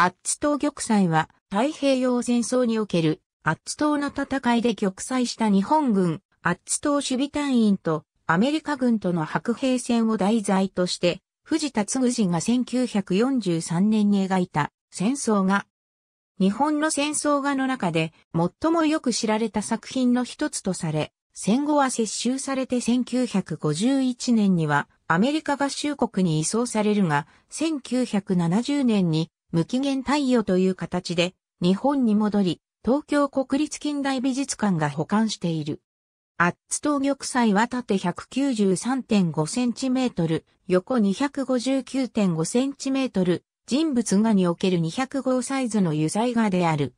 アッツ島玉砕は太平洋戦争におけるアッツ島の戦いで玉砕した日本軍アッツ島守備隊員とアメリカ軍との白兵戦を題材として藤田嗣二が1943年に描いた戦争画。日本の戦争画の中で最もよく知られた作品の一つとされ、戦後は接収されて1951年にはアメリカ合衆国に移送されるが、1970年に無期限貸与という形で、日本に戻り、東京国立近代美術館が保管している。アッツ東玉砕は縦 193.5cm、横 259.5cm、人物画における2 0 5サイズの油彩画である。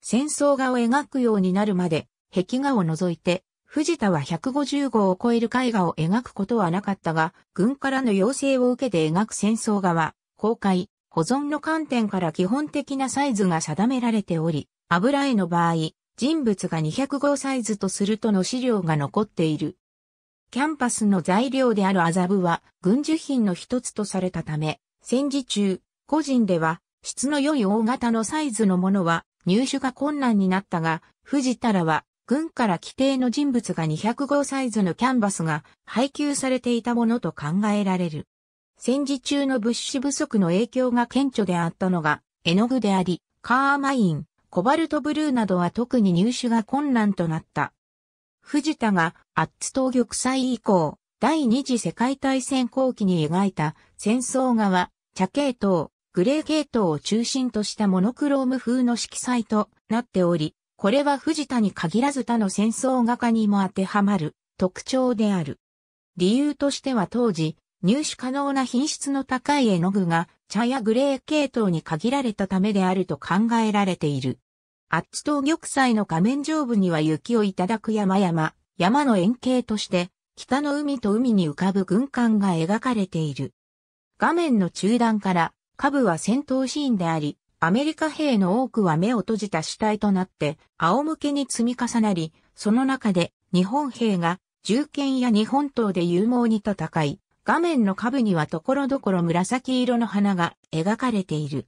戦争画を描くようになるまで、壁画を除いて、藤田は150号を超える絵画を描くことはなかったが、軍からの要請を受けて描く戦争画は、公開、保存の観点から基本的なサイズが定められており、油絵の場合、人物が205サイズとするとの資料が残っている。キャンパスの材料である麻布は軍需品の一つとされたため、戦時中、個人では質の良い大型のサイズのものは入手が困難になったが、藤田らは軍から規定の人物が205サイズのキャンバスが配給されていたものと考えられる。戦時中の物資不足の影響が顕著であったのが、絵の具であり、カーマイン、コバルトブルーなどは特に入手が困難となった。藤田が、アッツ東玉砕以降、第二次世界大戦後期に描いた戦争画は、茶系統、グレー系統を中心としたモノクローム風の色彩となっており、これは藤田に限らず他の戦争画家にも当てはまる特徴である。理由としては当時、入手可能な品質の高い絵の具が茶やグレー系統に限られたためであると考えられている。アッツ島玉砕の画面上部には雪をいただく山々、山の円形として、北の海と海に浮かぶ軍艦が描かれている。画面の中段から、下部は戦闘シーンであり、アメリカ兵の多くは目を閉じた死体となって、仰向けに積み重なり、その中で日本兵が銃剣や日本刀で勇猛に戦い、画面の下部には所々紫色の花が描かれている。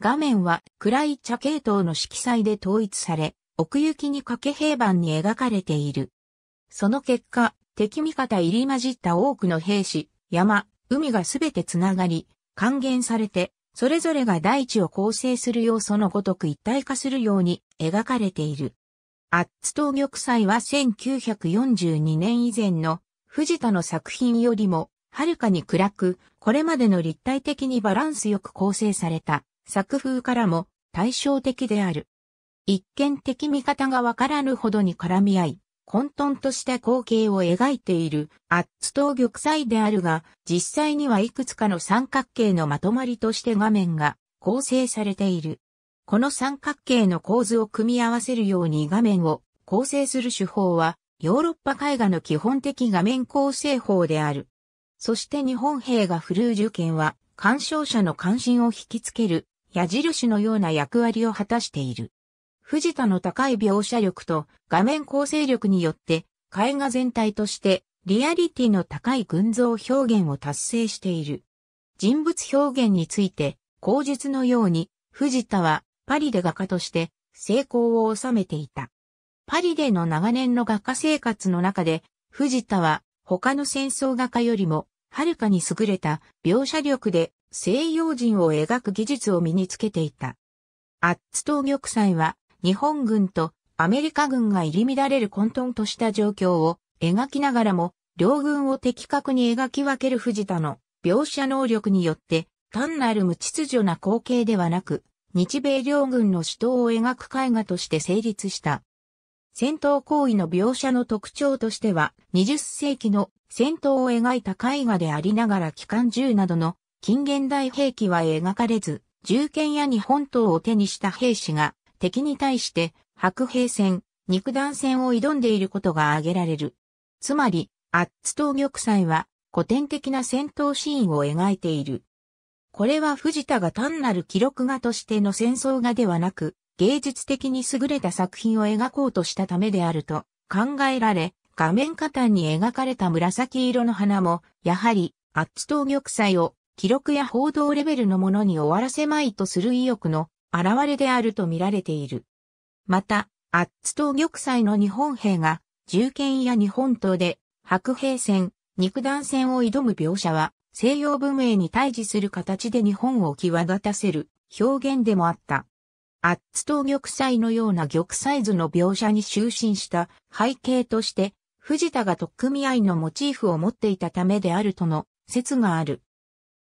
画面は暗い茶系統の色彩で統一され、奥行きに掛け平板に描かれている。その結果、敵味方入り混じった多くの兵士、山、海がすべてつながり、還元されて、それぞれが大地を構成する要素のごとく一体化するように描かれている。アッツ東玉砕は1942年以前の藤田の作品よりもはるかに暗く、これまでの立体的にバランスよく構成された作風からも対照的である。一見的見方がわからぬほどに絡み合い、混沌とした光景を描いているアッツ島玉砕であるが、実際にはいくつかの三角形のまとまりとして画面が構成されている。この三角形の構図を組み合わせるように画面を構成する手法は、ヨーロッパ絵画の基本的画面構成法である。そして日本兵が振るう受験は、鑑賞者の関心を引きつける、矢印のような役割を果たしている。藤田の高い描写力と画面構成力によって、絵画全体としてリアリティの高い群像表現を達成している。人物表現について、口述のように、藤田はパリで画家として成功を収めていた。パリでの長年の画家生活の中で、藤田は他の戦争画家よりもはるかに優れた描写力で西洋人を描く技術を身につけていた。アッツ島玉祭は日本軍とアメリカ軍が入り乱れる混沌とした状況を描きながらも両軍を的確に描き分ける藤田の描写能力によって単なる無秩序な光景ではなく日米両軍の死闘を描く絵画として成立した。戦闘行為の描写の特徴としては20世紀の戦闘を描いた絵画でありながら機関銃などの近現代兵器は描かれず、銃剣や日本刀を手にした兵士が敵に対して白兵戦、肉弾戦を挑んでいることが挙げられる。つまり、アッツ島玉砕は古典的な戦闘シーンを描いている。これは藤田が単なる記録画としての戦争画ではなく、芸術的に優れた作品を描こうとしたためであると考えられ、画面下端に描かれた紫色の花も、やはり、アッツ当玉砕を、記録や報道レベルのものに終わらせまいとする意欲の現れであると見られている。また、アッツ当玉砕の日本兵が、銃剣や日本刀で、白兵戦、肉弾戦を挑む描写は、西洋文明に対峙する形で日本を際立たせる表現でもあった。アッツ島玉砕のような玉砕図の描写に就寝した背景として藤田が特組いのモチーフを持っていたためであるとの説がある。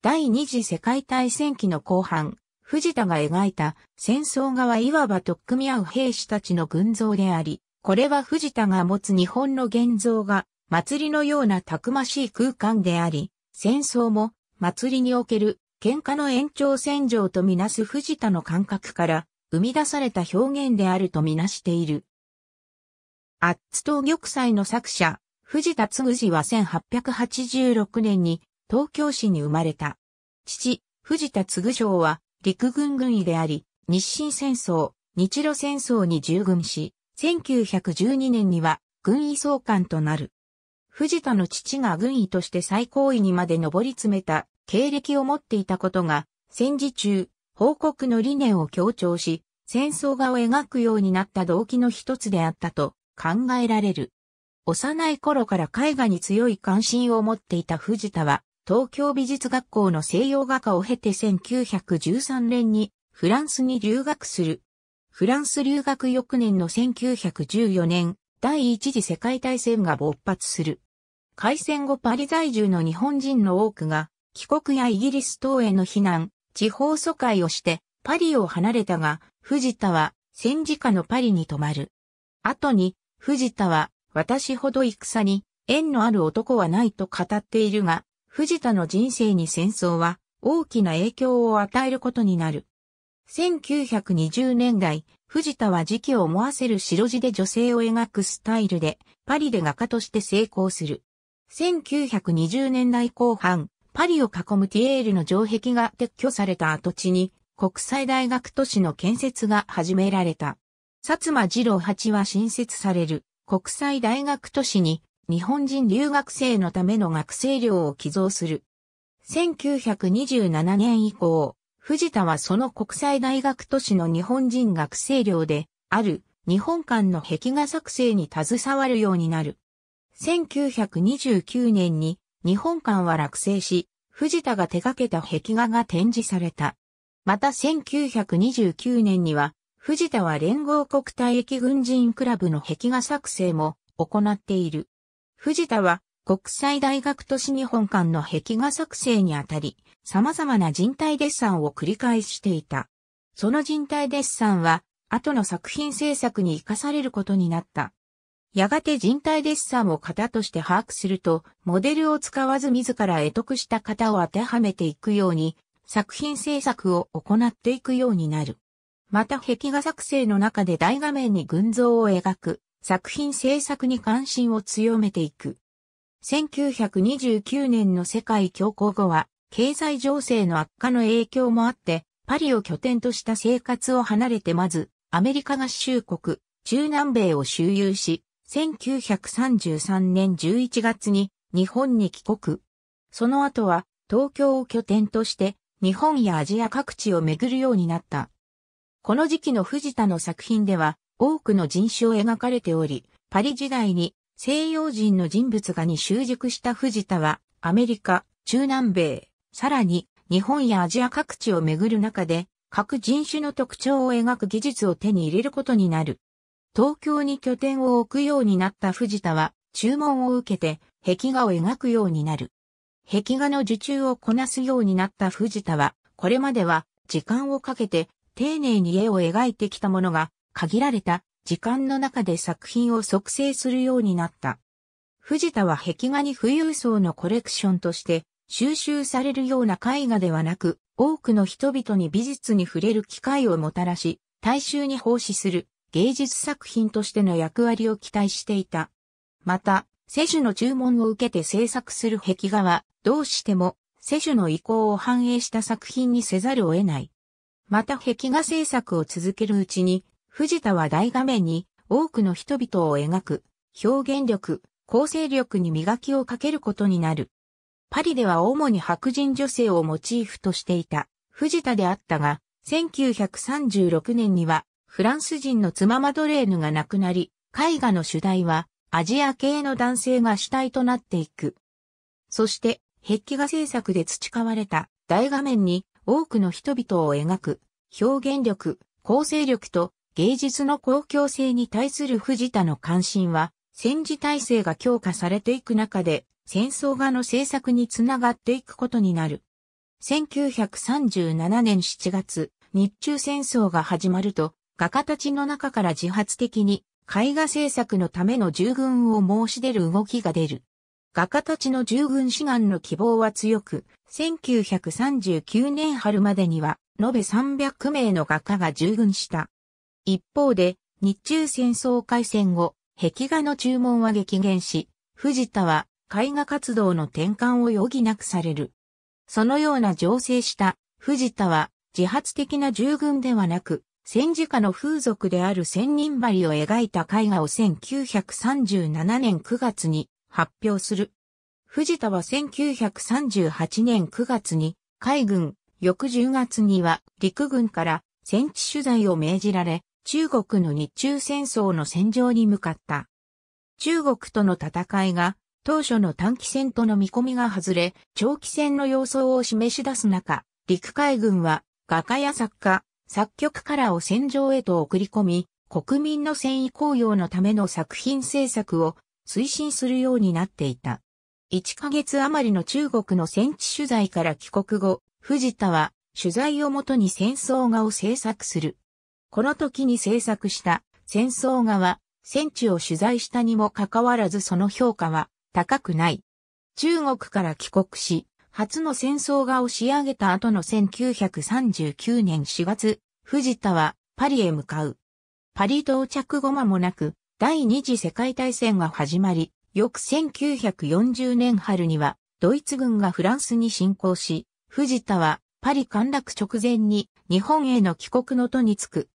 第二次世界大戦期の後半、藤田が描いた戦争側はいわば特組合う兵士たちの群像であり、これは藤田が持つ日本の現像が祭りのようなたくましい空間であり、戦争も祭りにおける喧嘩の延長線上とみなす藤田の感覚から生み出された表現であるとみなしている。アッツ島玉砕の作者、藤田嗣二は1886年に東京市に生まれた。父、藤田嗣章は陸軍軍医であり、日清戦争、日露戦争に従軍し、1912年には軍医総監となる。藤田の父が軍医として最高位にまで上り詰めた経歴を持っていたことが、戦時中、報告の理念を強調し、戦争画を描くようになった動機の一つであったと考えられる。幼い頃から絵画に強い関心を持っていた藤田は、東京美術学校の西洋画家を経て1913年にフランスに留学する。フランス留学翌年の1914年、第一次世界大戦が勃発する。開戦後パリ在住の日本人の多くが、帰国やイギリス等への避難、地方疎開をして、パリを離れたが、藤田は戦時下のパリに泊まる。後に藤田は、私ほど戦に縁のある男はないと語っているが、藤田の人生に戦争は大きな影響を与えることになる。1920年代、藤田は時期を思わせる白地で女性を描くスタイルで、パリで画家として成功する。1920年代後半、パリを囲むティエールの城壁が撤去された跡地に、国際大学都市の建設が始められた。薩摩二郎八は新設される国際大学都市に日本人留学生のための学生寮を寄贈する。1927年以降、藤田はその国際大学都市の日本人学生寮である日本館の壁画作成に携わるようになる。1929年に日本館は落成し、藤田が手掛けた壁画が展示された。また1929年には藤田は連合国体役軍人クラブの壁画作成も行っている。藤田は国際大学都市日本館の壁画作成にあたり、様々な人体デッサンを繰り返していた。その人体デッサンは、後の作品制作に活かされることになった。やがて人体デッサンを型として把握すると、モデルを使わず自ら得得した型を当てはめていくように、作品制作を行っていくようになる。また壁画作成の中で大画面に群像を描く作品制作に関心を強めていく。1929年の世界恐慌後は経済情勢の悪化の影響もあってパリを拠点とした生活を離れてまずアメリカ合衆国中南米を周遊し1933年11月に日本に帰国。その後は東京を拠点として日本やアジア各地を巡るようになった。この時期の藤田の作品では多くの人種を描かれており、パリ時代に西洋人の人物画に習熟した藤田はアメリカ、中南米、さらに日本やアジア各地を巡る中で各人種の特徴を描く技術を手に入れることになる。東京に拠点を置くようになった藤田は注文を受けて壁画を描くようになる。壁画の受注をこなすようになった藤田は、これまでは時間をかけて丁寧に絵を描いてきたものが、限られた時間の中で作品を作成するようになった。藤田は壁画に富裕層のコレクションとして収集されるような絵画ではなく、多くの人々に美術に触れる機会をもたらし、大衆に奉仕する芸術作品としての役割を期待していた。また、世主の注文を受けて制作する壁画は、どうしても世主の意向を反映した作品にせざるを得ない。また壁画制作を続けるうちに、藤田は大画面に多くの人々を描く、表現力、構成力に磨きをかけることになる。パリでは主に白人女性をモチーフとしていた藤田であったが、1936年にはフランス人の妻マドレーヌが亡くなり、絵画の主題はアジア系の男性が主体となっていく。そして、壁画制作で培われた大画面に多くの人々を描く、表現力、構成力と芸術の公共性に対する藤田の関心は、戦時体制が強化されていく中で、戦争画の制作につながっていくことになる。1937年7月、日中戦争が始まると、画家たちの中から自発的に絵画制作のための従軍を申し出る動きが出る。画家たちの従軍志願の希望は強く、1939年春までには、延べ300名の画家が従軍した。一方で、日中戦争開戦後、壁画の注文は激減し、藤田は絵画活動の転換を余儀なくされる。そのような情勢した藤田は自発的な従軍ではなく、戦時下の風俗である千人針を描いた絵画を1937年9月に発表する。藤田は1938年9月に海軍、翌10月には陸軍から戦地取材を命じられ、中国の日中戦争の戦場に向かった。中国との戦いが当初の短期戦との見込みが外れ、長期戦の様相を示し出す中、陸海軍は画家や作家、作曲家らを戦場へと送り込み、国民の戦意高揚のための作品制作を推進するようになっていた。1ヶ月余りの中国の戦地取材から帰国後、藤田は取材をもとに戦争画を制作する。この時に制作した戦争画は戦地を取材したにもかかわらずその評価は高くない。中国から帰国し、初の戦争画を仕上げた後の1939年4月、藤田はパリへ向かう。パリ到着後間もなく、第二次世界大戦が始まり、翌1940年春には、ドイツ軍がフランスに侵攻し、藤田はパリ陥落直前に日本への帰国の途につく。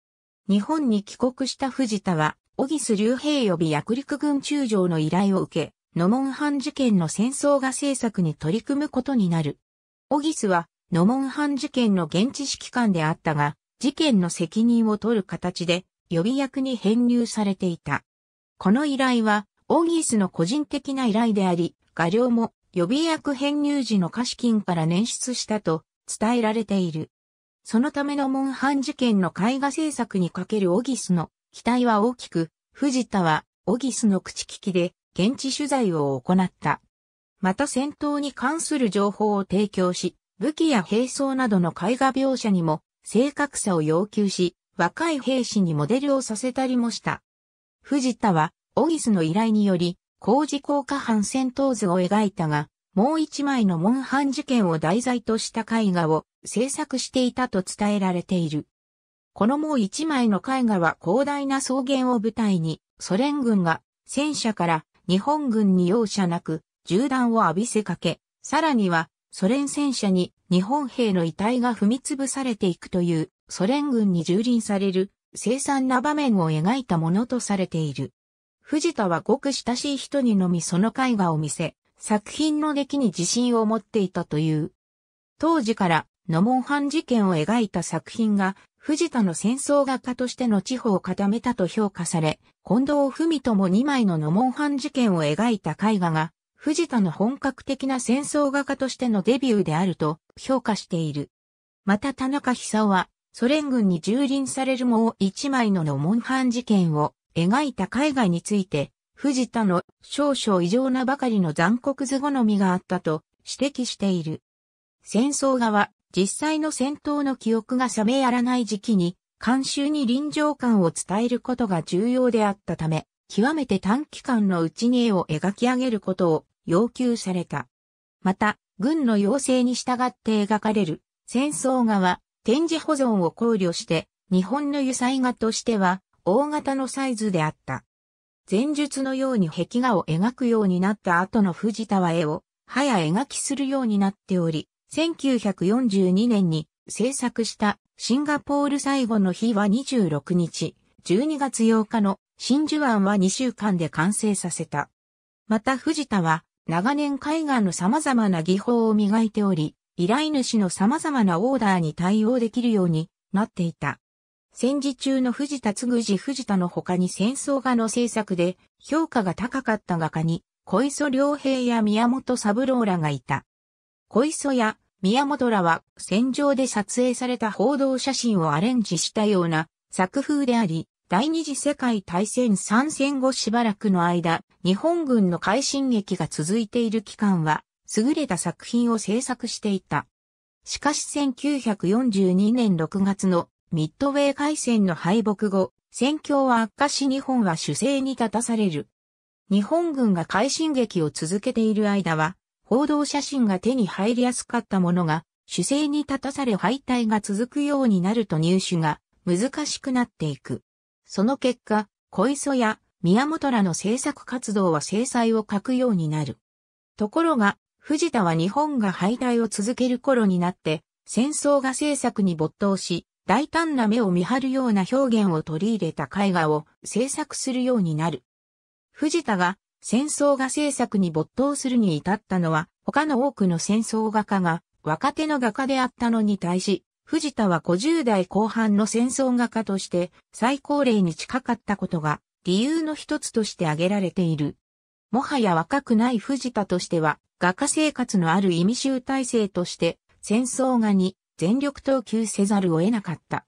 日本に帰国した藤田は、オギス竜兵予備薬陸軍中将の依頼を受け、ノモンハン事件の戦争画政策に取り組むことになる。オギスは、ノモンハン事件の現地指揮官であったが、事件の責任を取る形で予備役に編入されていた。この依頼はオギースの個人的な依頼であり、画量も予備役編入時の貸金から捻出したと伝えられている。そのためのモンハン事件の絵画制作にかけるオギスの期待は大きく、藤田はオギスの口利きで現地取材を行った。また戦闘に関する情報を提供し、武器や兵装などの絵画描写にも正確さを要求し、若い兵士にモデルをさせたりもした。藤田はオギスの依頼により、工事効果反戦闘図を描いたが、もう一枚のモンハン事件を題材とした絵画を制作していたと伝えられている。このもう一枚の絵画は広大な草原を舞台に、ソ連軍が戦車から日本軍に容赦なく銃弾を浴びせかけ、さらにはソ連戦車に日本兵の遺体が踏みつぶされていくというソ連軍に蹂躙される生産な場面を描いたものとされている。藤田はごく親しい人にのみその絵画を見せ、作品の出来に自信を持っていたという。当時から野門藩事件を描いた作品が藤田の戦争画家としての地方を固めたと評価され、近藤文とも2枚の野門藩事件を描いた絵画が藤田の本格的な戦争画家としてのデビューであると評価している。また田中久夫はソ連軍に蹂躙されるもう一枚の野門藩事件を描いた絵画について、藤田の少々異常なばかりの残酷図好みがあったと指摘している。戦争画は実際の戦闘の記憶が冷めやらない時期に、監修に臨場感を伝えることが重要であったため、極めて短期間のうちに絵を描き上げることを要求された。また、軍の要請に従って描かれる戦争画は展示保存を考慮して、日本の油彩画としては大型のサイズであった。前述のように壁画を描くようになった後の藤田は絵を、早描きするようになっており、1942年に制作したシンガポール最後の日は26日、12月8日の真珠湾は2週間で完成させた。また藤田は長年海岸の様々な技法を磨いており、依頼主の様々なオーダーに対応できるようになっていた。戦時中の藤田嗣治藤田の他に戦争画の制作で評価が高かった画家に小磯良平や宮本三郎らがいた。小磯や宮本らは戦場で撮影された報道写真をアレンジしたような作風であり、第二次世界大戦参戦後しばらくの間、日本軍の快進撃が続いている期間は、優れた作品を制作していた。しかし1942年6月のミッドウェー海戦の敗北後、戦況は悪化し日本は守勢に立たされる。日本軍が快進撃を続けている間は、報道写真が手に入りやすかったものが、守勢に立たされ敗退が続くようになると入手が難しくなっていく。その結果、小磯や宮本らの政策活動は制裁を欠くようになる。ところが、藤田は日本が敗退を続ける頃になって、戦争が政策に没頭し、大胆な目を見張るような表現を取り入れた絵画を制作するようになる。藤田が戦争画制作に没頭するに至ったのは他の多くの戦争画家が若手の画家であったのに対し、藤田は50代後半の戦争画家として最高齢に近かったことが理由の一つとして挙げられている。もはや若くない藤田としては画家生活のある意味集大成として戦争画に全力投球せざるを得なかった。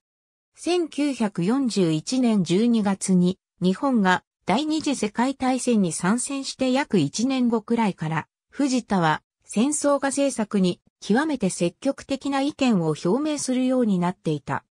1941年12月に日本が第二次世界大戦に参戦して約1年後くらいから藤田は戦争画政策に極めて積極的な意見を表明するようになっていた。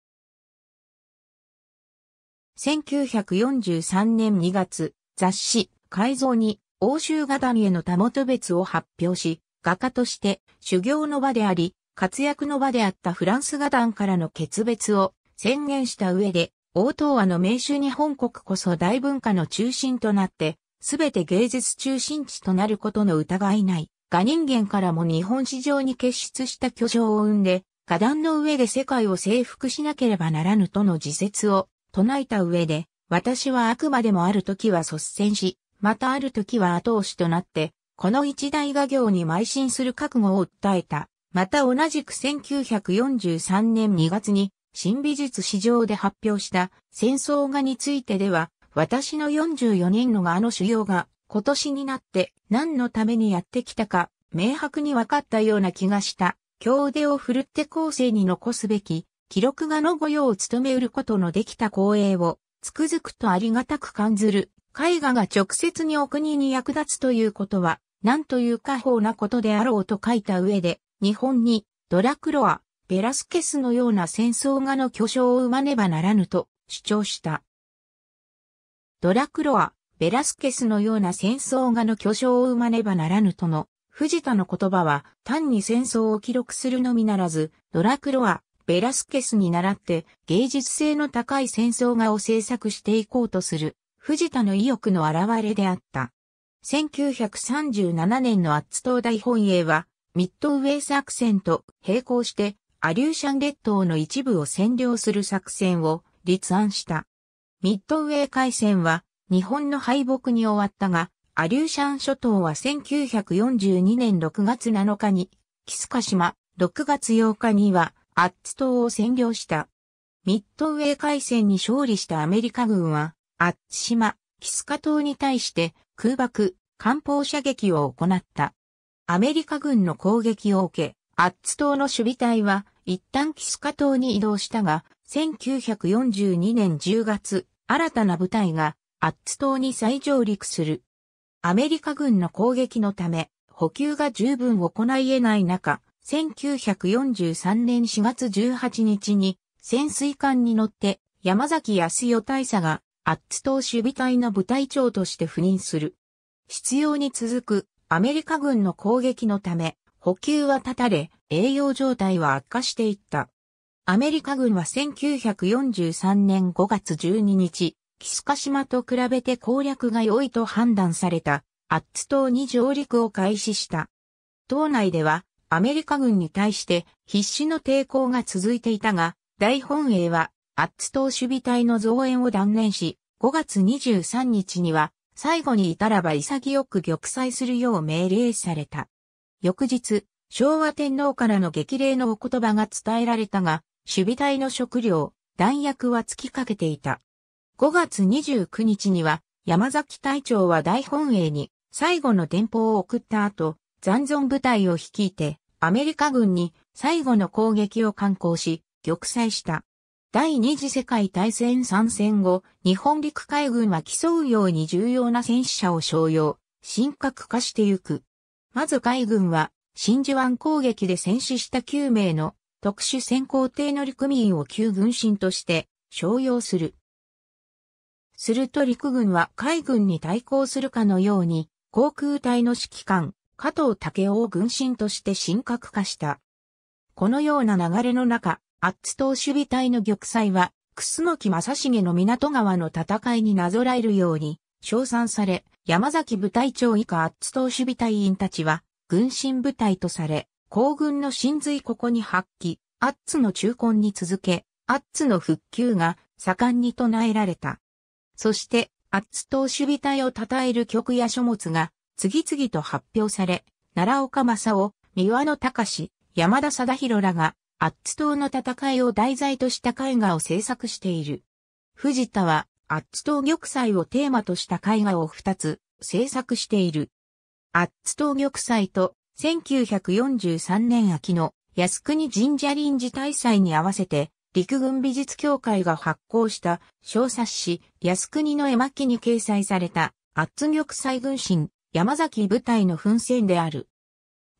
1943年2月、雑誌、改造に欧州画壇へのたもと別を発表し、画家として修行の場であり、活躍の場であったフランス画壇からの決別を宣言した上で、大東亜の名手日本国こそ大文化の中心となって、すべて芸術中心地となることの疑いない、画人間からも日本市場に結出した巨匠を生んで、画壇の上で世界を征服しなければならぬとの自説を唱えた上で、私はあくまでもある時は率先し、またある時は後押しとなって、この一大画業に邁進する覚悟を訴えた。また同じく1943年2月に新美術史上で発表した戦争画についてでは、私の44年のあの修行が今年になって何のためにやってきたか明白に分かったような気がした。強腕を振るって後世に残すべき記録画の御用を務めうることのできた光栄をつくづくとありがたく感ずる。絵画が直接にお国に役立つということは、何という過法なことであろうと書いた上で、日本にドラクロア、ベラスケスのような戦争画の巨匠を生まねばならぬと主張した。ドラクロア、ベラスケスのような戦争画の巨匠を生まねばならぬとの藤田の言葉は単に戦争を記録するのみならず、ドラクロア、ベラスケスに倣って芸術性の高い戦争画を制作していこうとする藤田の意欲の表れであった。1937年のアッツ東大本営はミッドウェイ作戦と並行して、アリューシャン列島の一部を占領する作戦を立案した。ミッドウェイ海戦は日本の敗北に終わったが、アリューシャン諸島は1942年6月7日に、キスカ島、6月8日には、アッツ島を占領した。ミッドウェイ海戦に勝利したアメリカ軍は、アッツ島、キスカ島に対して空爆、艦砲射撃を行った。アメリカ軍の攻撃を受け、アッツ島の守備隊は一旦キスカ島に移動したが、1942年10月、新たな部隊がアッツ島に再上陸する。アメリカ軍の攻撃のため、補給が十分行い得ない中、1943年4月18日に潜水艦に乗って山崎康代大佐がアッツ島守備隊の部隊長として赴任する。必要に続くアメリカ軍の攻撃のため、補給は断たれ、栄養状態は悪化していった。アメリカ軍は1943年5月12日、キスカ島と比べて攻略が良いと判断された、アッツ島に上陸を開始した。島内では、アメリカ軍に対して必死の抵抗が続いていたが、大本営は、アッツ島守備隊の増援を断念し、5月23日には、最後に至らば潔く玉砕するよう命令された。翌日、昭和天皇からの激励のお言葉が伝えられたが、守備隊の食料、弾薬は尽きかけていた。5月29日には、山崎隊長は大本営に最後の電報を送った後、残存部隊を率いて、アメリカ軍に最後の攻撃を敢行し、玉砕した。第二次世界大戦参戦後、日本陸海軍は競うように重要な戦死者を商用、神格化してゆく。まず海軍は、真珠湾攻撃で戦死した9名の特殊潜航艇の陸民を旧軍神として商用する。すると陸軍は海軍に対抗するかのように、航空隊の指揮官、加藤武雄を軍神として神格化した。このような流れの中、アッツ島守備隊の玉砕は、楠木正成の港川の戦いになぞらえるように、称賛され、山崎部隊長以下アッツ島守備隊員たちは、軍神部隊とされ、皇軍の神髄ここに発揮、アッツの中根に続け、アッツの復旧が盛んに唱えられた。そして、アッツ島守備隊を称える曲や書物が次々と発表され、奈良岡正夫、三輪の隆、山田貞弘らがアッツ島の戦いを題材とした絵画を制作している。藤田は、アッツ島玉砕をテーマとした絵画を二つ制作している。アッツ島玉砕と、1943年秋の靖国神社臨時大祭に合わせて、陸軍美術協会が発行した小冊子、靖国の絵巻に掲載された、アッツ玉砕軍神、山崎部隊の奮戦である。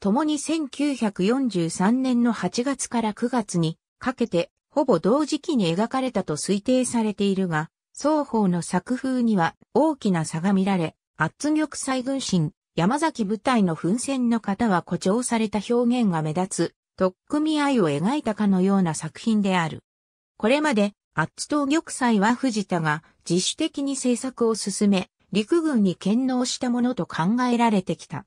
共に1943年の8月から9月にかけてほぼ同時期に描かれたと推定されているが、双方の作風には大きな差が見られ、圧力再軍神、山崎部隊の奮戦の方は誇張された表現が目立つ、とっくみ愛を描いたかのような作品である。これまで、圧倒玉砕は藤田が自主的に制作を進め、陸軍に堅納したものと考えられてきた。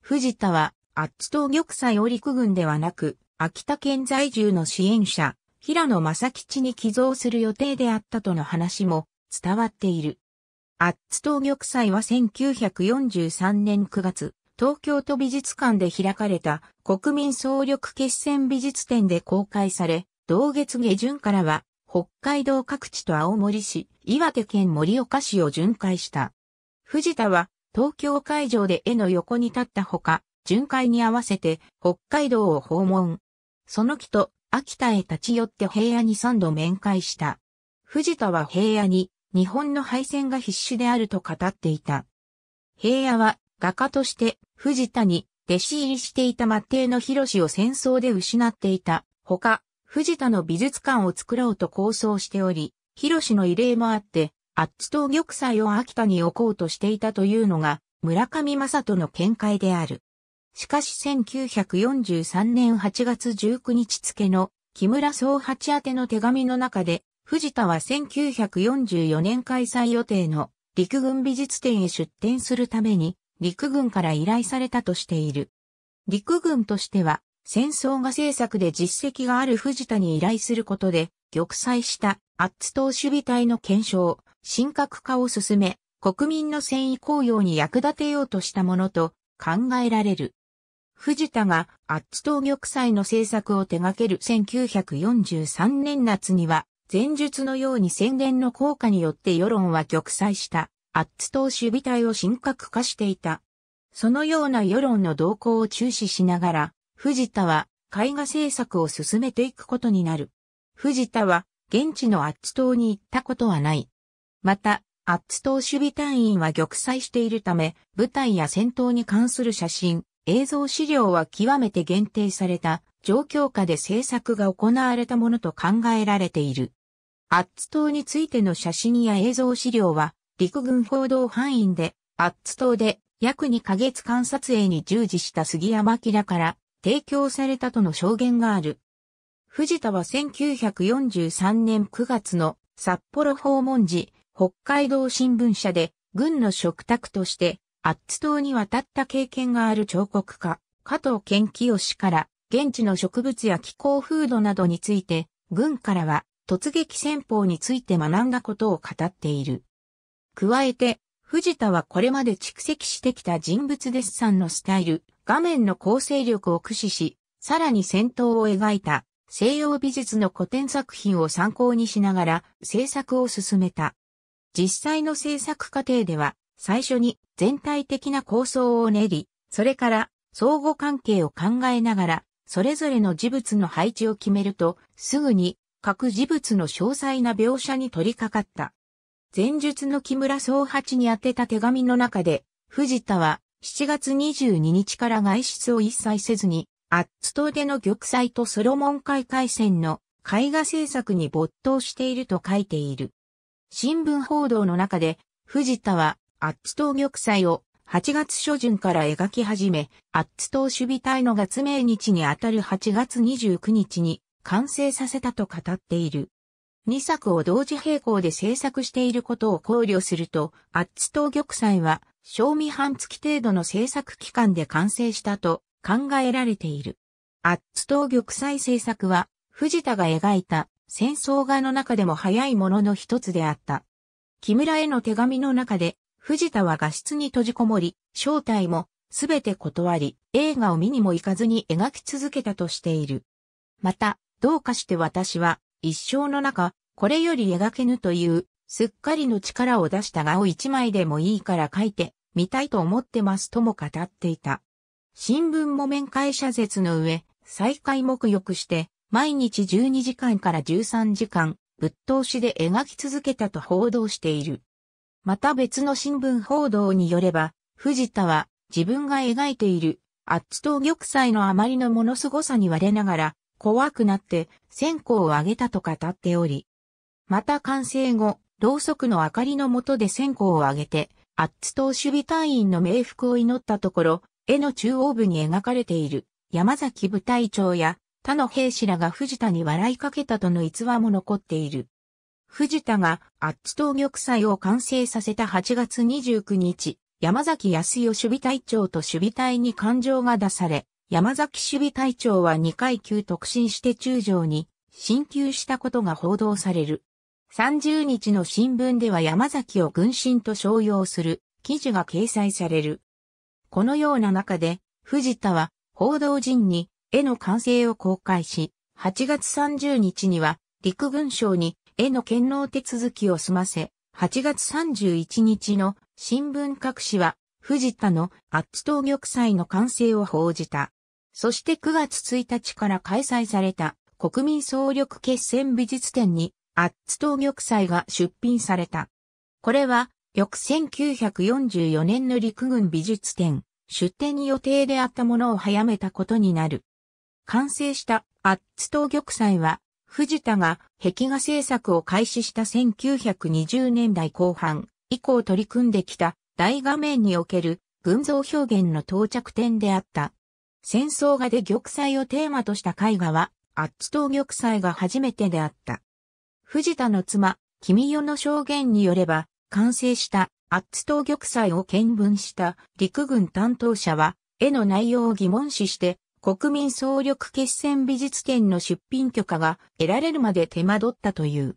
藤田はアッツ島玉砕を陸軍ではなく、秋田県在住の支援者、平野正吉に寄贈する予定であったとの話も伝わっている。アッツ島玉砕は1943年9月、東京都美術館で開かれた国民総力決戦美術展で公開され、同月下旬からは北海道各地と青森市、岩手県盛岡市を巡回した。藤田は東京会場で絵の横に立ったほか、巡回に合わせて北海道を訪問。その木と秋田へ立ち寄って平野に三度面会した。藤田は平野に日本の敗戦が必死であると語っていた。平野は画家として藤田に弟子入りしていた末帝の広を戦争で失っていた。ほか、藤田の美術館を作ろうと構想しており、広の異例もあって、あっちと玉砕を秋田に置こうとしていたというのが村上正人の見解である。しかし1943年8月19日付の木村総八宛の手紙の中で、藤田は1944年開催予定の陸軍美術展へ出展するために陸軍から依頼されたとしている。陸軍としては戦争が政策で実績がある藤田に依頼することで玉砕したアッツ島守備隊の検証、神格化を進め、国民の戦意高揚に役立てようとしたものと考えられる。藤田がアッツ東玉砕の制作を手掛ける1943年夏には、前述のように宣伝の効果によって世論は玉砕したアッツ東守備隊を深刻化していた。そのような世論の動向を注視しながら、藤田は絵画制作を進めていくことになる。藤田は現地のアッツ島に行ったことはない。また、アッツ島守備隊員は玉砕しているため、部隊や戦闘に関する写真、映像資料は極めて限定された状況下で制作が行われたものと考えられている。アッツ島についての写真や映像資料は陸軍報道範囲でアッツ島で約2ヶ月間撮影に従事した杉山明から提供されたとの証言がある。藤田は1943年9月の札幌訪問時、北海道新聞社で軍の食卓としてアッツ島に渡った経験がある彫刻家、加藤健清氏から、現地の植物や気候風土などについて、軍からは突撃戦法について学んだことを語っている。加えて、藤田はこれまで蓄積してきた人物デッサンのスタイル、画面の構成力を駆使し、さらに戦闘を描いた西洋美術の古典作品を参考にしながら制作を進めた。実際の制作過程では最初に全体的な構想を練り、それから相互関係を考えながら、それぞれの事物の配置を決めると、すぐに各事物の詳細な描写に取り掛かった。前述の木村総八に宛てた手紙の中で、藤田は7月22日から外出を一切せずに、アッツ島での玉砕とソロモン海海戦の絵画制作に没頭していると書いている。新聞報道の中で、藤田はアッツ島玉砕を8月初旬から描き始め、アッツ島守備隊の月命日にあたる8月29日に完成させたと語っている。2作を同時並行で制作していることを考慮すると、アッツ島玉砕は、賞味半月程度の制作期間で完成したと考えられている。アッツ島玉砕制作は、藤田が描いた戦争画の中でも早いものの一つであった。木村への手紙の中で、藤田は画室に閉じこもり、正体もすべて断り、映画を見にも行かずに描き続けたとしている。また、どうかして私は、一生の中、これより描けぬという、すっかりの力を出した顔一枚でもいいから描いて、みたいと思ってますとも語っていた。新聞も面会謝絶の上、再開目浴して、毎日12時間から13時間、ぶっ通しで描き続けたと報道している。また別の新聞報道によれば、藤田は自分が描いているアッツ島玉砕のあまりのものすごさに割れながら怖くなって線香を上げたと語っており、また完成後、ろうそくの明かりの下で線香を上げて、アッツ島守備隊員の冥福を祈ったところ、絵の中央部に描かれている山崎部隊長や他の兵士らが藤田に笑いかけたとの逸話も残っている。藤田がアッツ闘玉砕を完成させた8月29日、山崎康代守備隊長と守備隊に感情が出され、山崎守備隊長は2階級特進して中将に進級したことが報道される。30日の新聞では山崎を軍神と称揚する記事が掲載される。このような中で、藤田は報道陣に絵の完成を公開し、8月30日には陸軍省にへの権能手続きを済ませ、8月31日の新聞各紙は、藤田のアッツ東玉砕の完成を報じた。そして9月1日から開催された国民総力決戦美術展にアッツ東玉砕が出品された。これは、翌1944年の陸軍美術展、出展に予定であったものを早めたことになる。完成したアッツ玉祭は藤田が壁画制作を開始した1920年代後半以降取り組んできた大画面における群像表現の到着点であった。戦争画で玉砕をテーマとした絵画は、アッツ島玉砕が初めてであった。藤田の妻、君代の証言によれば、完成したアッツ島玉砕を見聞した陸軍担当者は、絵の内容を疑問視して、国民総力決戦美術展の出品許可が得られるまで手間取ったという。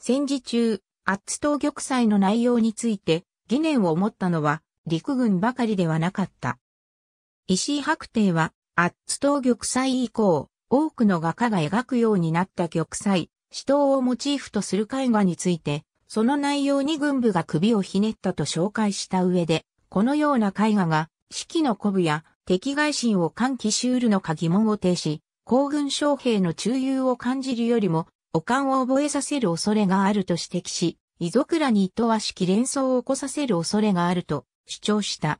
戦時中、アッツ島玉砕の内容について疑念を持ったのは陸軍ばかりではなかった。石井白帝は、アッツ島玉砕以降、多くの画家が描くようになった玉砕、死闘をモチーフとする絵画について、その内容に軍部が首をひねったと紹介した上で、このような絵画が、四季の古舞や敵外心を喚起しうるのか疑問を呈し、皇軍将兵の中遊を感じるよりも、お感を覚えさせる恐れがあると指摘し、遺族らに厭わしき連想を起こさせる恐れがあると主張した。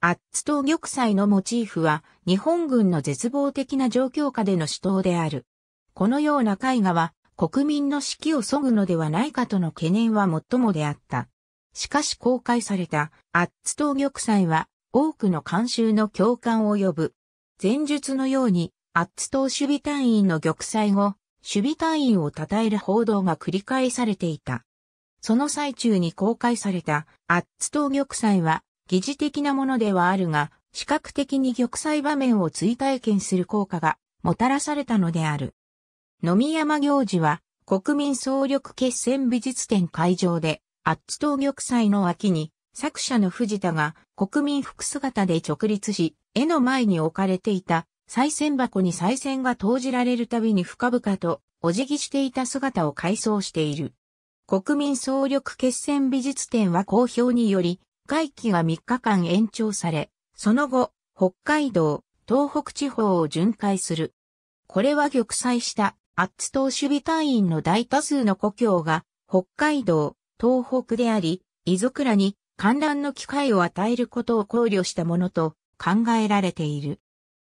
アッツ島玉砕のモチーフは日本軍の絶望的な状況下での死闘である。このような絵画は国民の士気を削ぐのではないかとの懸念は最もであった。しかし公開されたアッツ島玉砕は多くの監修の共感を呼ぶ。前述のように、アッツ島守備隊員の玉砕後、守備隊員を称える報道が繰り返されていた。その最中に公開されたアッツ島玉砕は、疑似的なものではあるが、視覚的に玉砕場面を追体験する効果がもたらされたのである。野見山行事は、国民総力決戦美術展会場で、アッツ島玉砕の脇に、作者の藤田が国民服姿で直立し、絵の前に置かれていた再銭箱に再銭が投じられるたびに深々とお辞儀していた姿を回想している。国民総力決戦美術展は公表により、会期が3日間延長され、その後、北海道、東北地方を巡回する。これは玉砕したアッツ島守備隊員の大多数の故郷が北海道、東北であり、遺族らに観覧の機会を与えることを考慮したものと考えられている。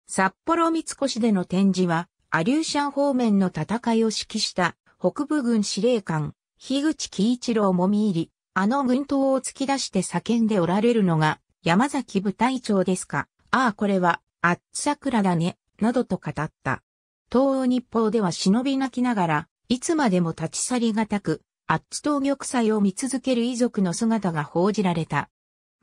札幌三越での展示は、アリューシャン方面の戦いを指揮した北部軍司令官、樋口喜一郎もみ入り、あの軍刀を突き出して叫んでおられるのが、山崎部隊長ですか。ああ、これは、あっつ桜だね、などと語った。東欧日報では忍び泣きながら、いつまでも立ち去りがたく、アッツ島玉砕を見続ける遺族の姿が報じられた。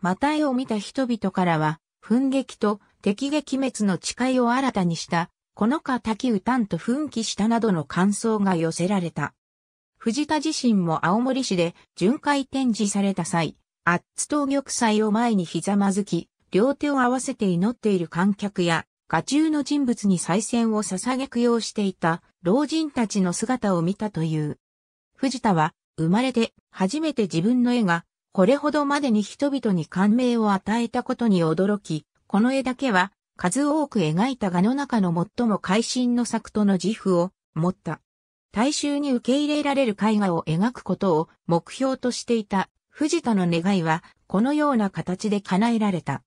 また絵を見た人々からは、奮撃と敵撃滅の誓いを新たにした、このか滝うたんと奮起したなどの感想が寄せられた。藤田自身も青森市で巡回展示された際、アッツ島玉砕を前にひざまずき、両手を合わせて祈っている観客や、画中の人物に再選を捧げ供養していた老人たちの姿を見たという。藤田は、生まれて初めて自分の絵が、これほどまでに人々に感銘を与えたことに驚き、この絵だけは、数多く描いた画の中の最も会心の作との自負を持った。大衆に受け入れられる絵画を描くことを目標としていた藤田の願いはこのような形で叶えられた。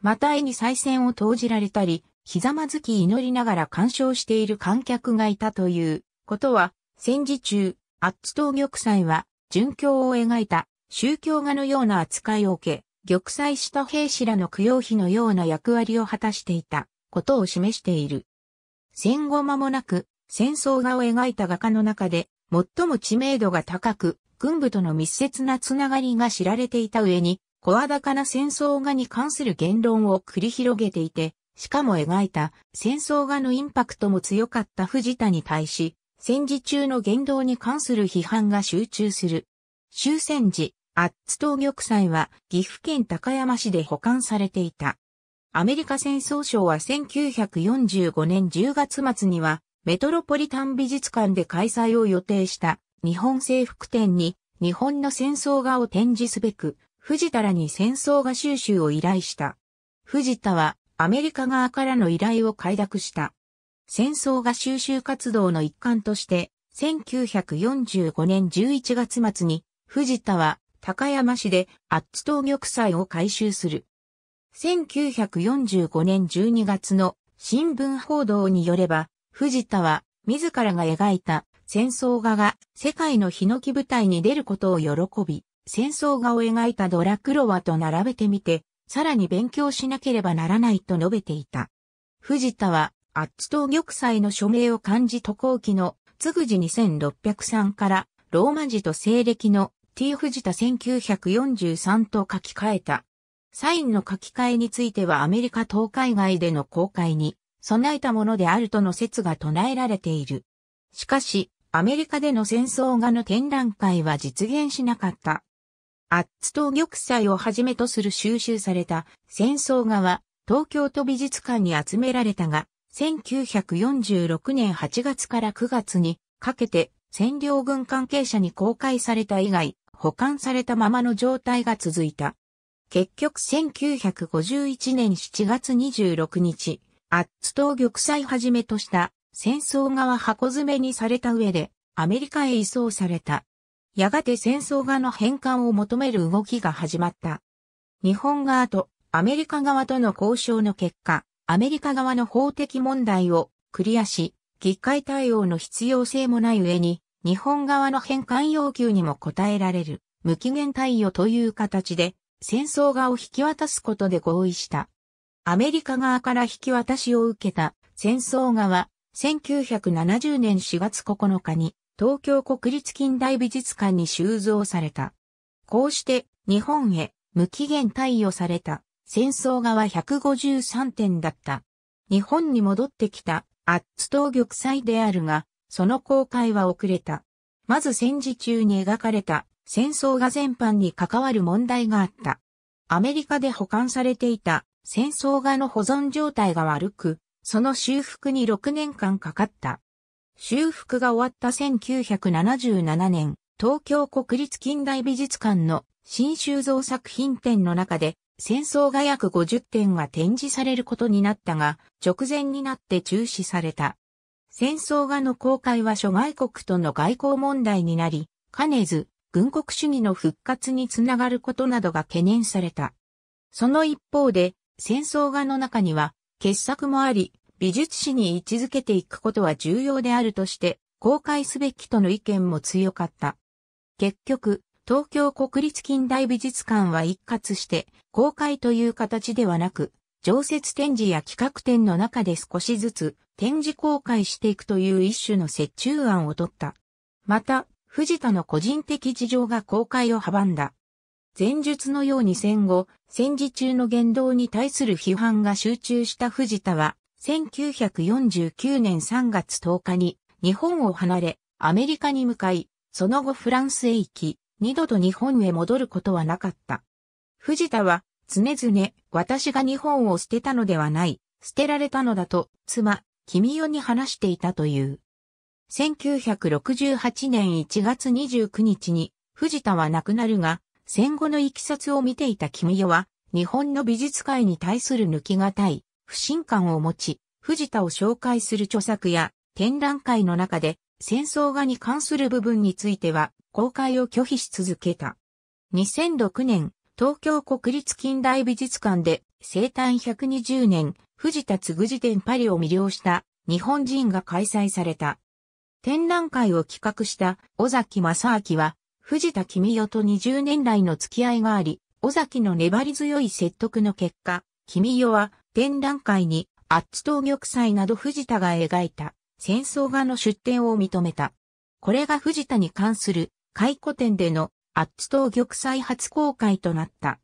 また絵に再選を投じられたり、ひざまずき祈りながら鑑賞している観客がいたということは戦時中アッツ島玉砕は、殉教を描いた宗教画のような扱いを受け、玉砕した兵士らの供養碑のような役割を果たしていたことを示している。戦後間もなく、戦争画を描いた画家の中で、最も知名度が高く、軍部との密接なつながりが知られていた上に、声高な戦争画に関する言論を繰り広げていて、しかも描いた戦争画のインパクトも強かった藤田に対し、戦時中の言動に関する批判が集中する。終戦時、アッツ島玉砕は岐阜県高山市で保管されていた。アメリカ戦争省は1945年10月末にはメトロポリタン美術館で開催を予定した日本制服展に日本の戦争画を展示すべく藤田らに戦争画収集を依頼した。藤田はアメリカ側からの依頼を快諾した。戦争が収集活動の一環として、1945年11月末に、藤田は高山市でアッツ島玉砕を回収する。1945年12月の新聞報道によれば、藤田は自らが描いた戦争画が世界のヒノキ舞台に出ることを喜び、戦争画を描いたドラクロワと並べてみて、さらに勉強しなければならないと述べていた。藤田はアッツ島玉砕の署名を漢字渡航記の、つぐじ2603から、ローマ字と西暦の t 藤田1943と書き換えた。サインの書き換えについてはアメリカ東海外での公開に備えたものであるとの説が唱えられている。しかし、アメリカでの戦争画の展覧会は実現しなかった。アッツ島玉砕をはじめとする収集された戦争画は東京都美術館に集められたが、1946年8月から9月にかけて占領軍関係者に公開された以外、保管されたままの状態が続いた。結局1951年7月26日、アッツ島玉砕はじめとした戦争側箱詰めにされた上でアメリカへ移送された。やがて戦争側の返還を求める動きが始まった。日本側とアメリカ側との交渉の結果、アメリカ側の法的問題をクリアし、議会対応の必要性もない上に、日本側の返還要求にも応えられる、無期限対応という形で、戦争側を引き渡すことで合意した。アメリカ側から引き渡しを受けた戦争側、1970年4月9日に東京国立近代美術館に収蔵された。こうして日本へ無期限対応された戦争側153点だった。日本に戻ってきたアッツ島玉砕であるが、その公開は遅れた。まず戦時中に描かれた戦争が全般に関わる問題があった。アメリカで保管されていた戦争画の保存状態が悪く、その修復に6年間かかった。修復が終わった1977年、東京国立近代美術館の新修造作品展の中で戦争画約50点が展示されることになったが、直前になって中止された。戦争画の公開は諸外国との外交問題になり、かねず、軍国主義の復活につながることなどが懸念された。その一方で、戦争画の中には、傑作もあり、美術史に位置づけていくことは重要であるとして、公開すべきとの意見も強かった。結局、東京国立近代美術館は一括して公開という形ではなく、常設展示や企画展の中で少しずつ展示公開していくという一種の折衷案を取った。また、藤田の個人的事情が公開を阻んだ。前述のように戦後、戦時中の言動に対する批判が集中した藤田は、1949年3月10日に日本を離れ、アメリカに向かい、その後フランスへ行き、二度と日本へ戻ることはなかった。藤田は、常々、私が日本を捨てたのではない、捨てられたのだと、妻、君代に話していたという。1968年1月29日に、藤田は亡くなるが、戦後の行き札を見ていた君代は、日本の美術界に対する抜きがたい、不信感を持ち、藤田を紹介する著作や展覧会の中で、戦争画に関する部分については公開を拒否し続けた。2006年、東京国立近代美術館で生誕120年、藤田嗣次展パリを魅了した日本人が開催された。展覧会を企画した尾崎正明は、藤田君代と20年来の付き合いがあり、尾崎の粘り強い説得の結果、君代は展覧会にアッツ東玉砕など藤田が描いた戦争画の出展を認めた。これが藤田に関する回顧展でのアッツ島玉砕初公開となった。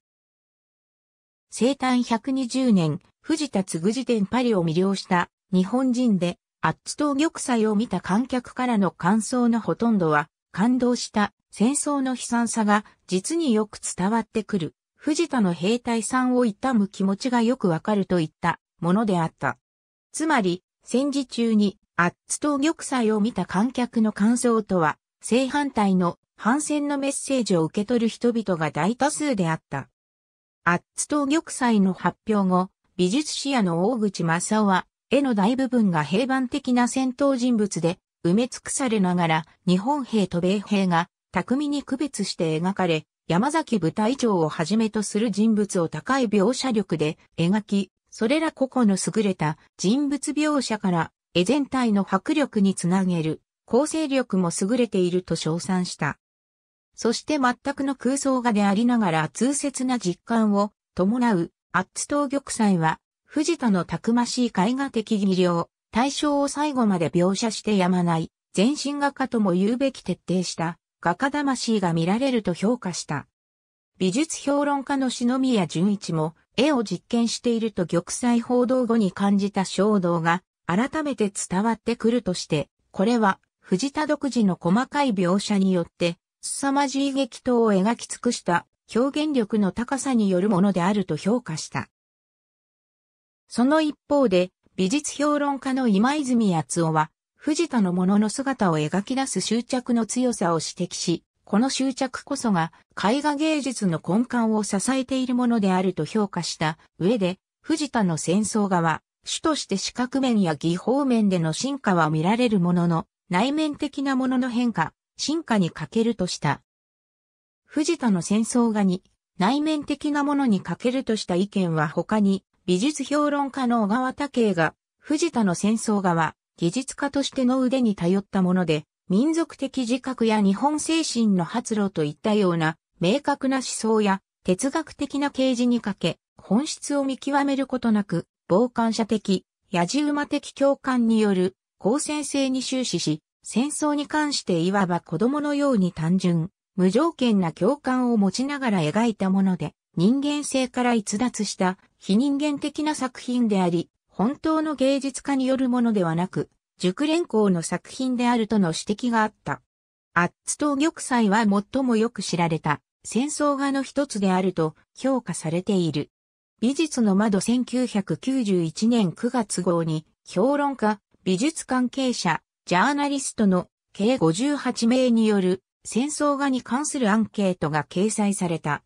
生誕120年、藤田嗣次店パリを魅了した日本人で、アッツ島玉砕を見た観客からの感想のほとんどは、感動した戦争の悲惨さが実によく伝わってくる、藤田の兵隊さんを痛む気持ちがよくわかるといったものであった。つまり、戦時中にアッツ島玉砕を見た観客の感想とは、正反対の反戦のメッセージを受け取る人々が大多数であった。アッツ島玉砕の発表後、美術史屋の大口正夫は、絵の大部分が平板的な戦闘人物で、埋め尽くされながら、日本兵と米兵が巧みに区別して描かれ、山崎部隊長をはじめとする人物を高い描写力で描き、それら個々の優れた人物描写から絵全体の迫力につなげる構成力も優れていると称賛した。そして全くの空想画でありながら痛切な実感を伴うアッツ島玉砕は藤田のたくましい絵画的技量、対象を最後まで描写してやまない全身画家とも言うべき徹底した画家魂が見られると評価した。美術評論家の篠宮淳一も絵を実験していると玉砕報道後に感じた衝動が改めて伝わってくるとして、これは藤田独自の細かい描写によって、凄まじい激闘を描き尽くした表現力の高さによるものであると評価した。その一方で、美術評論家の今泉厚夫は、藤田のものの姿を描き出す執着の強さを指摘し、この執着こそが絵画芸術の根幹を支えているものであると評価した上で、藤田の戦争画は主として視覚面や技法面での進化は見られるものの、内面的なものの変化、進化に欠けるとした。藤田の戦争画に、内面的なものに欠けるとした意見は他に、美術評論家の小川武英が、藤田の戦争画は、技術家としての腕に頼ったもので、民族的自覚や日本精神の発露といったような、明確な思想や、哲学的な啓示にかけ、本質を見極めることなく、傍観者的、野じ馬的共感による公正性に終始し、戦争に関していわば子供のように単純、無条件な共感を持ちながら描いたもので、人間性から逸脱した非人間的な作品であり、本当の芸術家によるものではなく、熟練校の作品であるとの指摘があった。アッツと玉砕は最もよく知られた戦争画の一つであると評価されている。美術の窓1991年9月号に、評論家、美術関係者、ジャーナリストの計58名による戦争画に関するアンケートが掲載された。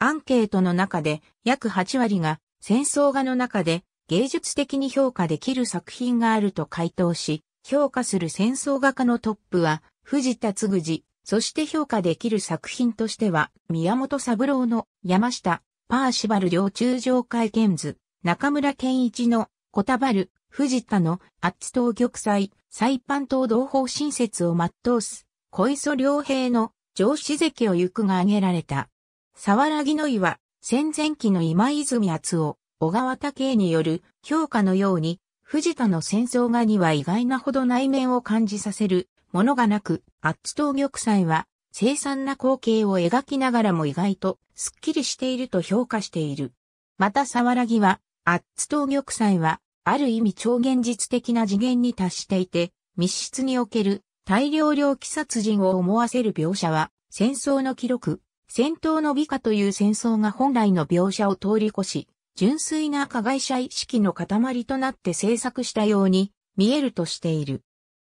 アンケートの中で約8割が戦争画の中で芸術的に評価できる作品があると回答し、評価する戦争画家のトップは藤田嗣治、そして評価できる作品としては宮本三郎の山下パーシバル領中上会見図、中村健一の、コタバル、藤田の、ツ東玉砕、裁判島同胞新設を全うす、小磯良平の、上司関を行くが挙げられた。沢良木の岩、戦前期の今泉厚夫、小川武による評価のように、藤田の戦争画には意外なほど内面を感じさせるものがなく、ツ東玉砕は凄惨な光景を描きながらも意外とスッキリしていると評価している。またサワラギは、アッツ東玉砕は、ある意味超現実的な次元に達していて、密室における大量猟奇殺人を思わせる描写は、戦争の記録、戦闘の美化という戦争が本来の描写を通り越し、純粋な加害者意識の塊となって制作したように見えるとしている。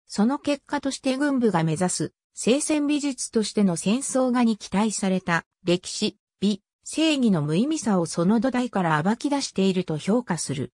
その結果として軍部が目指す聖戦美術としての戦争画に期待された歴史、美、正義の無意味さをその土台から暴き出していると評価する。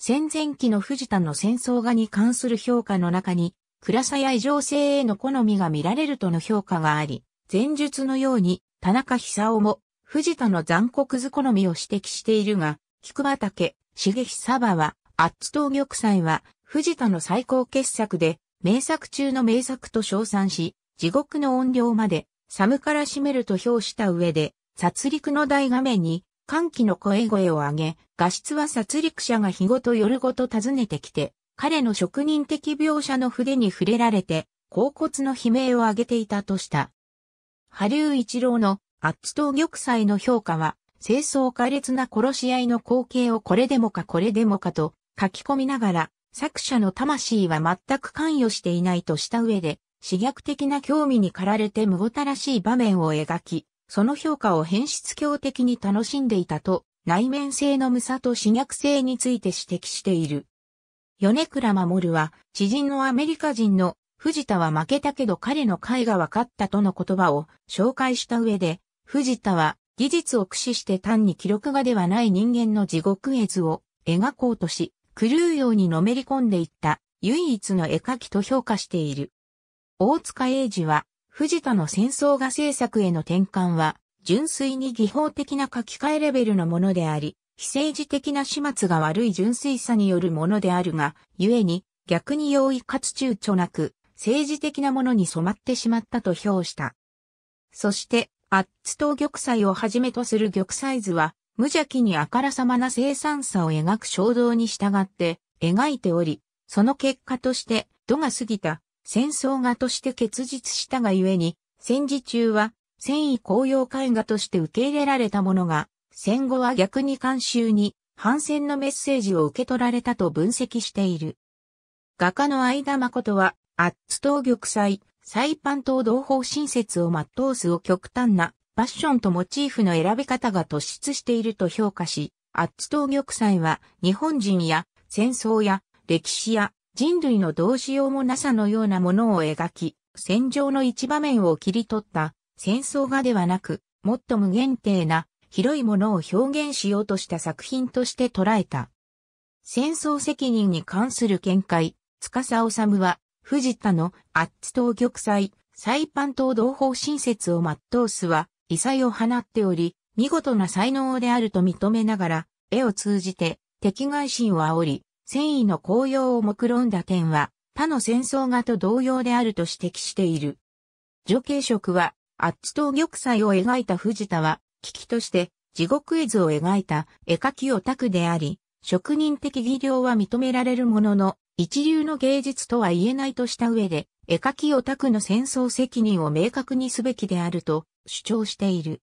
戦前期の藤田の戦争画に関する評価の中に、暗さや異常性への好みが見られるとの評価があり、前述のように田中久夫も藤田の残酷図好みを指摘しているが、菊畑、茂久場は、アッツ東玉砕は、藤田の最高傑作で、名作中の名作と称賛し、地獄の音量まで、サムから締めると評した上で、殺戮の大画面に、歓喜の声声を上げ、画質は殺戮者が日ごと夜ごと訪ねてきて、彼の職人的描写の筆に触れられて、甲骨の悲鳴を上げていたとした。波竜一郎の圧倒玉砕の評価は、清掃苛烈な殺し合いの光景をこれでもかこれでもかと書き込みながら、作者の魂は全く関与していないとした上で、自虐的な興味に駆られてむごたらしい場面を描き、その評価を変質教的に楽しんでいたと、内面性の無さと自虐性について指摘している。米倉守は、知人のアメリカ人の藤田は負けたけど彼の回が分かったとの言葉を紹介した上で、藤田は技術を駆使して単に記録画ではない人間の地獄絵図を描こうとし、狂うようにのめり込んでいった唯一の絵描きと評価している。大塚英二は、藤田の戦争画制作への転換は、純粋に技法的な書き換えレベルのものであり、非政治的な始末が悪い純粋さによるものであるが、故に逆に容易かつ躊躇なく政治的なものに染まってしまったと評した。そして、アッツと玉砕をはじめとする玉砕図は無邪気にあからさまな生産さを描く衝動に従って描いており、その結果として度が過ぎた戦争画として結実したがゆえに、戦時中は戦意高揚絵画として受け入れられたものが、戦後は逆に慣習に反戦のメッセージを受け取られたと分析している。画家の相田誠は、アッツ東玉砕、サイパン島同胞新説を全うすを極端なファッションとモチーフの選び方が突出していると評価し、アッツ島玉砕は日本人や戦争や歴史や人類のどうしようもなさのようなものを描き、戦場の一場面を切り取った戦争画ではなく、もっと無限定な広いものを表現しようとした作品として捉えた。戦争責任に関する見解、司治は、藤田のアッツ島玉砕、サイパン島同胞新説を全うすは、異彩を放っており、見事な才能であると認めながら、絵を通じて敵外心を煽り、戦意の高揚を目論んだ点は、他の戦争画と同様であると指摘している。女系色は、アッチと玉砕を描いた藤田は、危機として地獄絵図を描いた絵描きオタクであり、職人的技量は認められるものの、一流の芸術とは言えないとした上で、絵描きオタクの戦争責任を明確にすべきであると主張している。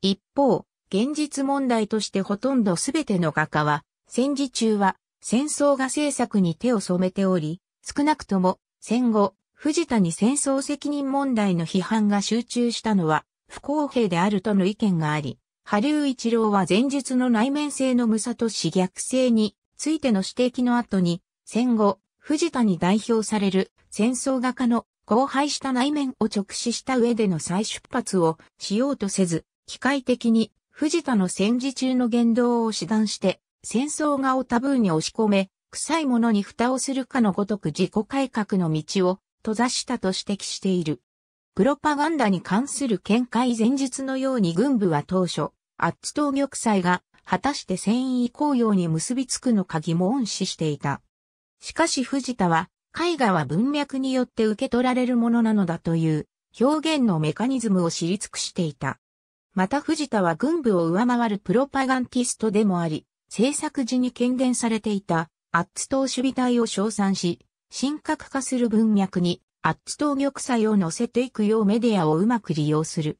一方、現実問題としてほとんどすべての画家は、戦時中は戦争画制作に手を染めており、少なくとも戦後、藤田に戦争責任問題の批判が集中したのは不公平であるとの意見があり、波生一郎は前述の内面性の無差と死逆性についての指摘の後に、戦後、藤田に代表される戦争画家の荒廃した内面を直視した上での再出発をしようとせず、機械的に藤田の戦時中の言動を指断して、戦争画をタブーに押し込め、臭いものに蓋をするかのごとく自己改革の道を閉ざしたと指摘している。プロパガンダに関する見解前日のように軍部は当初、アッツ東玉砕が果たして戦意高揚に結びつくのか疑問視していた。しかし藤田は絵画は文脈によって受け取られるものなのだという表現のメカニズムを知り尽くしていた。また藤田は軍部を上回るプロパガンティストでもあり、制作時に権限されていたアッツ島守備隊を称賛し、神格化する文脈にアッツ島玉砕を乗せていくようメディアをうまく利用する。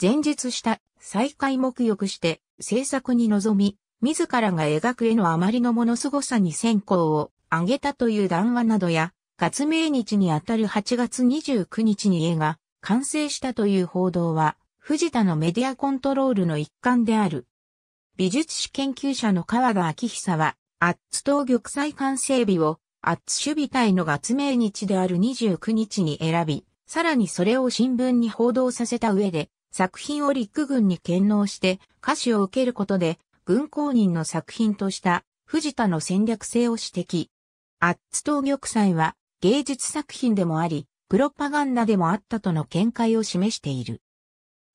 前述した再開目欲して制作に臨み、自らが描く絵のあまりのものすごさに先行をあげたという談話などや、月命日にあたる8月29日に映が完成したという報道は、藤田のメディアコントロールの一環である。美術史研究者の川田明久は、アッツ島玉砕完成日を、アッツ守備隊の月命日である29日に選び、さらにそれを新聞に報道させた上で、作品を陸軍に献納して歌詞を受けることで、軍公認の作品とした藤田の戦略性を指摘。アッツ東玉砕は芸術作品でもあり、プロパガンダでもあったとの見解を示している。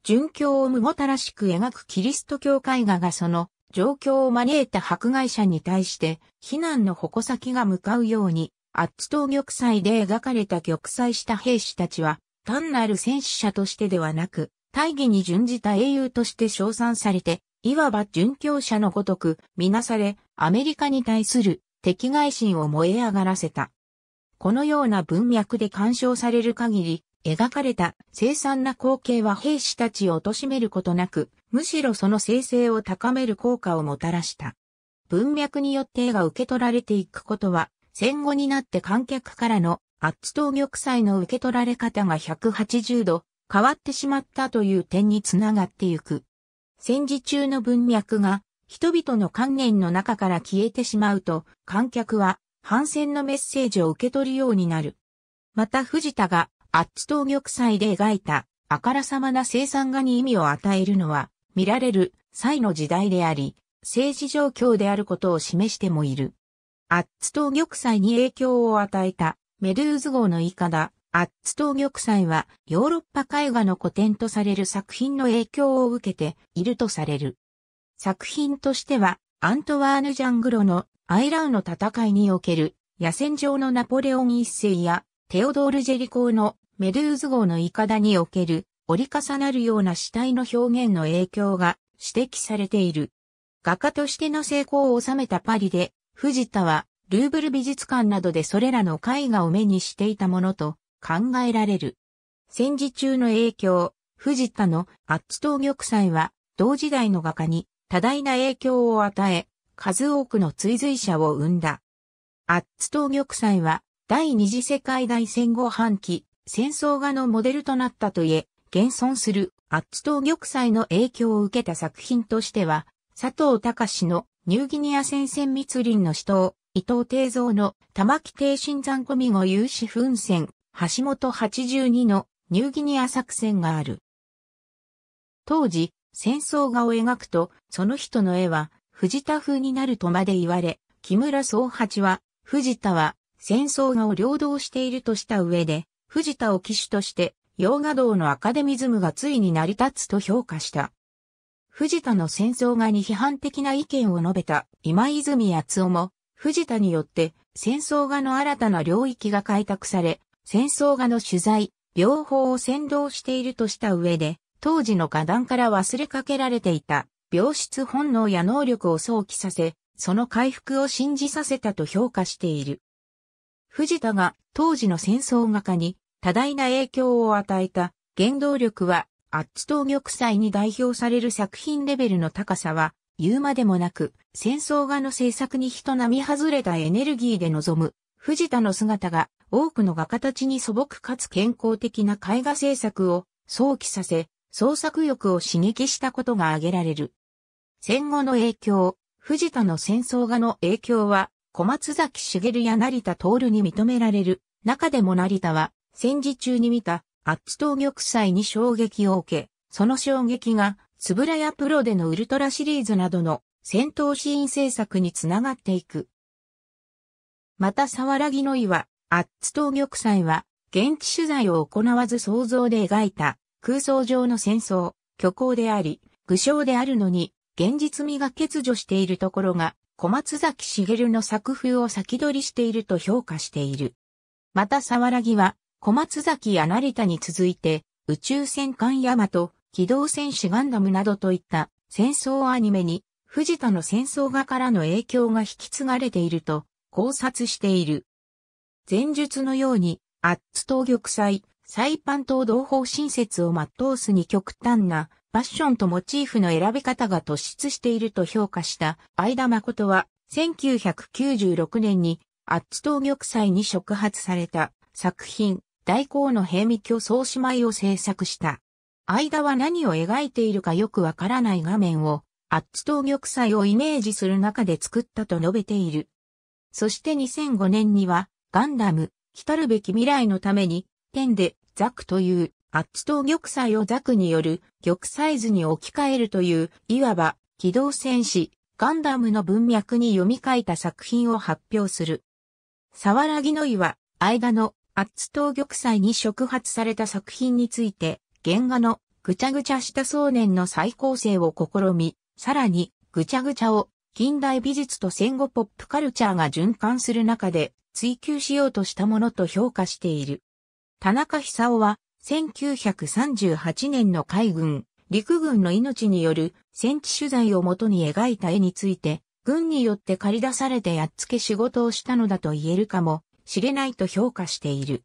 殉教をもごたらしく描くキリスト教絵画がその状況を招いた迫害者に対して非難の矛先が向かうように、アッツ東玉砕で描かれた玉砕した兵士たちは単なる戦死者としてではなく、大義に準じた英雄として称賛されて、いわば殉教者のごとく、みなされ、アメリカに対する敵外心を燃え上がらせた。このような文脈で干渉される限り、描かれた凄惨な光景は兵士たちを貶めることなく、むしろその生成を高める効果をもたらした。文脈によって絵が受け取られていくことは、戦後になって観客からの圧倒玉砕の受け取られ方が180度変わってしまったという点につながってゆく。戦時中の文脈が人々の観念の中から消えてしまうと、観客は反戦のメッセージを受け取るようになる。また藤田が、アッツ東玉祭で描いた、あからさまな生産画に意味を与えるのは、見られる、際の時代であり、政治状況であることを示してもいる。アッツ東玉祭に影響を与えた、メドゥーズ号のイカだ。アッツ東玉祭は、ヨーロッパ絵画の古典とされる作品の影響を受けているとされる。作品としては、アントワーヌ・ジャングロのアイラウの戦いにおける野戦場のナポレオン一世やテオドール・ジェリコーのメドゥーズ号のダにおける折り重なるような死体の表現の影響が指摘されている。画家としての成功を収めたパリで、藤田はルーブル美術館などでそれらの絵画を目にしていたものと考えられる。戦時中の影響、藤田のアッツ東玉砕は同時代の画家に多大な影響を与え、数多くの追随者を生んだ。アッツ東玉砕は第二次世界大戦後半期、戦争画のモデルとなったといえ、現存するアッツ東玉砕の影響を受けた作品としては、佐藤隆のニューギニア戦線密林の死闘、伊藤定蔵の玉木定新山込み後有志奮戦、橋本82のニューギニア作戦がある。当時、戦争画を描くと、その人の絵は藤田風になるとまで言われ、木村総八は、藤田は戦争画を領導しているとした上で、藤田を騎手として、洋画道のアカデミズムがついに成り立つと評価した。藤田の戦争画に批判的な意見を述べた今泉厚夫も、藤田によって戦争画の新たな領域が開拓され、戦争画の取材、両方を先導しているとした上で、当時の画壇から忘れかけられていた、病室本能や能力を想起させ、その回復を信じさせたと評価している。藤田が当時の戦争画家に多大な影響を与えた原動力は、アッチ東玉祭に代表される作品レベルの高さは、言うまでもなく、戦争画の制作に人並み外れたエネルギーで臨む、藤田の姿が多くの画家たちに素朴かつ健康的な絵画制作を想起させ、創作欲を刺激したことが挙げられる。戦後の影響、藤田の戦争画の影響は、小松崎茂や成田徹に認められる。中でも成田は、戦時中に見た、アッツ東玉砕に衝撃を受け、その衝撃が、つぶらやプロでのウルトラシリーズなどの戦闘シーン制作につながっていく。また、沢良木の岩、アッツ東玉砕は、現地取材を行わず想像で描いた空想上の戦争、虚構であり、具象であるのに、現実味が欠如しているところが、小松崎茂の作風を先取りしていると評価している。また、沢良木は、小松崎や成田に続いて、宇宙戦艦ヤマト、機動戦士ガンダムなどといった戦争アニメに、藤田の戦争画からの影響が引き継がれていると考察している。前述のように、アッツ東玉砕、サイパン島同胞親切を全うすに極端なファッションとモチーフの選び方が突出していると評価した相田誠は1996年にアッツ島玉祭に触発された作品大公の平民巨総姉妹を制作した。間は何を描いているかよくわからない画面を、アッツ島玉祭をイメージする中で作ったと述べている。そして2005年には、ガンダム、来るべき未来のために、点でザクというアッツ島玉砕をザクによる玉砕図に置き換えるという、いわば機動戦士、ガンダムの文脈に読み書いた作品を発表する。サワラギノイは、間のアッツ島玉砕に触発された作品について、原画のぐちゃぐちゃした想念の再構成を試み、さらにぐちゃぐちゃを近代美術と戦後ポップカルチャーが循環する中で追求しようとしたものと評価している。田中久夫は、1938年の海軍、陸軍の命による戦地取材をもとに描いた絵について、軍によって借り出されてやっつけ仕事をしたのだと言えるかもしれないと評価している。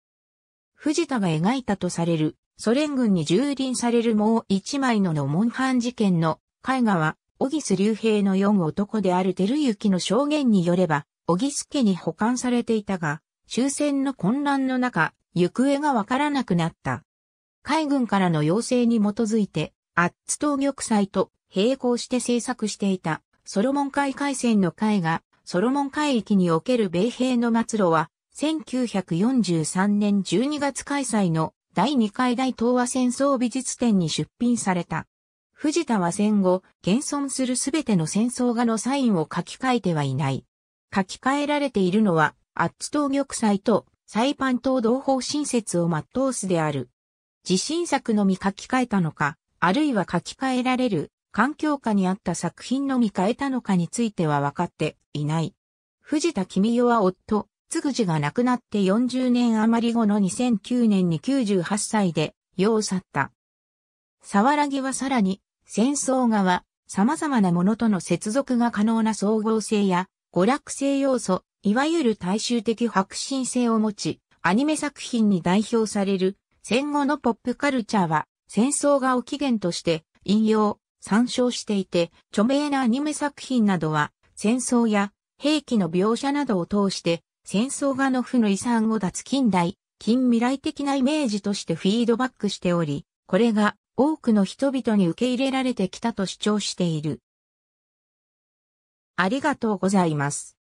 藤田が描いたとされるソ連軍に蹂躙されるもう一枚ののモンハン事件の絵画は、小木須竜兵の四男である照之の証言によれば、小木須家に保管されていたが、終戦の混乱の中、行方がわからなくなった。海軍からの要請に基づいて、アッツ島玉砕と並行して制作していたソロモン海海戦の海がソロモン海域における米兵の末路は1943年12月開催の第2回大東亜戦争美術展に出品された。藤田は戦後、現存するすべての戦争画のサインを書き換えてはいない。書き換えられているのは、アッツ島玉砕とサイパン島同胞新設を全うすである。自信作のみ書き換えたのか、あるいは書き換えられる環境下にあった作品のみ変えたのかについては分かっていない。藤田君代は夫、つぐじが亡くなって40年余り後の2009年に98歳で、世を去った。沢らぎはさらに、戦争側、様々なものとの接続が可能な総合性や、娯楽性要素、いわゆる大衆的革新性を持ち、アニメ作品に代表される戦後のポップカルチャーは戦争が起源として引用、参照していて、著名なアニメ作品などは戦争や兵器の描写などを通して戦争画の負の遺産を脱近代、近未来的なイメージとしてフィードバックしており、これが多くの人々に受け入れられてきたと主張している。ありがとうございます。